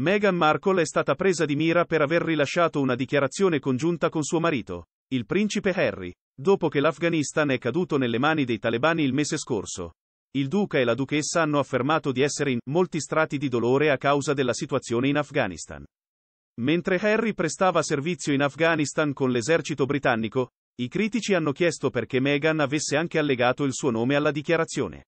Meghan Markle è stata presa di mira per aver rilasciato una dichiarazione congiunta con suo marito, il principe Harry, dopo che l'Afghanistan è caduto nelle mani dei talebani il mese scorso. Il duca e la duchessa hanno affermato di essere in molti strati di dolore a causa della situazione in Afghanistan. Mentre Harry prestava servizio in Afghanistan con l'esercito britannico, i critici hanno chiesto perché Meghan avesse anche allegato il suo nome alla dichiarazione.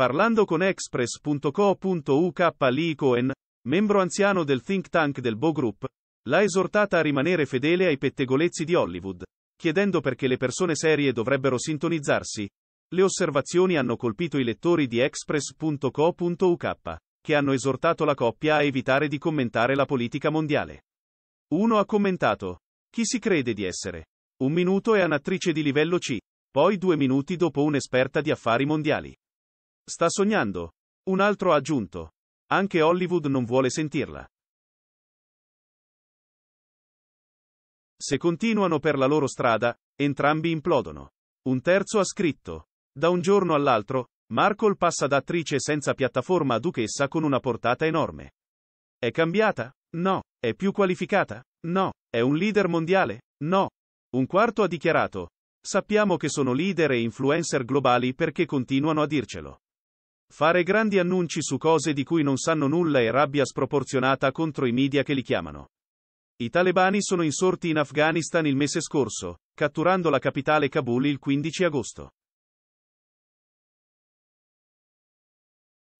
Parlando con express.co.uk Lee Cohen, membro anziano del think tank del Bo Group, l'ha esortata a rimanere fedele ai pettegolezzi di Hollywood, chiedendo perché le persone serie dovrebbero sintonizzarsi. Le osservazioni hanno colpito i lettori di express.co.uk, che hanno esortato la coppia a evitare di commentare la politica mondiale. Uno ha commentato. Chi si crede di essere? Un minuto è un'attrice di livello C, poi due minuti dopo un'esperta di affari mondiali. Sta sognando. Un altro ha aggiunto. Anche Hollywood non vuole sentirla. Se continuano per la loro strada, entrambi implodono. Un terzo ha scritto. Da un giorno all'altro, Markle passa da attrice senza piattaforma a duchessa con una portata enorme. È cambiata? No. È più qualificata? No. È un leader mondiale? No. Un quarto ha dichiarato. Sappiamo che sono leader e influencer globali perché continuano a dircelo. Fare grandi annunci su cose di cui non sanno nulla e rabbia sproporzionata contro i media che li chiamano. I talebani sono insorti in Afghanistan il mese scorso, catturando la capitale Kabul il 15 agosto.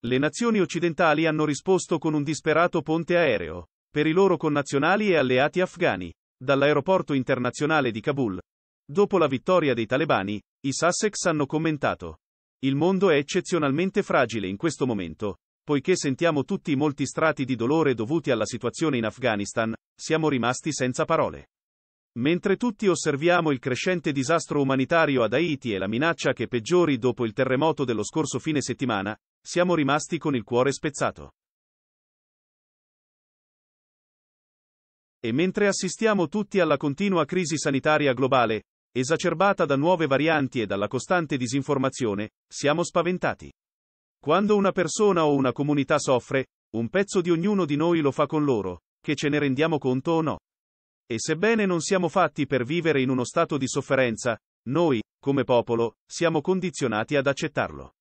Le nazioni occidentali hanno risposto con un disperato ponte aereo, per i loro connazionali e alleati afghani, dall'aeroporto internazionale di Kabul. Dopo la vittoria dei talebani, i Sussex hanno commentato. Il mondo è eccezionalmente fragile in questo momento. Poiché sentiamo tutti i molti strati di dolore dovuti alla situazione in Afghanistan, siamo rimasti senza parole. Mentre tutti osserviamo il crescente disastro umanitario ad Haiti e la minaccia che peggiori dopo il terremoto dello scorso fine settimana, siamo rimasti con il cuore spezzato. E mentre assistiamo tutti alla continua crisi sanitaria globale, Esacerbata da nuove varianti e dalla costante disinformazione, siamo spaventati. Quando una persona o una comunità soffre, un pezzo di ognuno di noi lo fa con loro, che ce ne rendiamo conto o no. E sebbene non siamo fatti per vivere in uno stato di sofferenza, noi, come popolo, siamo condizionati ad accettarlo.